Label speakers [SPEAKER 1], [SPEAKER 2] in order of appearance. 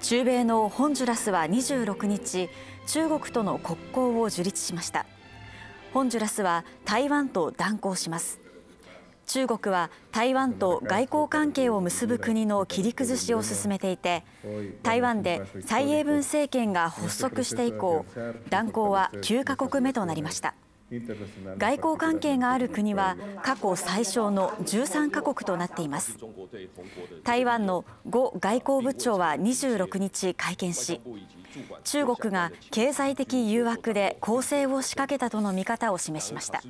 [SPEAKER 1] 中米のホンジュラスは26日中国との国交を樹立しましたホンジュラスは台湾と断交します中国は台湾と外交関係を結ぶ国の切り崩しを進めていて台湾で蔡英文政権が発足して以降断交は9カ国目となりました外交関係がある国は過去最少の13カ国となっています台湾の呉外交部長は26日会見し中国が経済的誘惑で攻勢を仕掛けたとの見方を示しました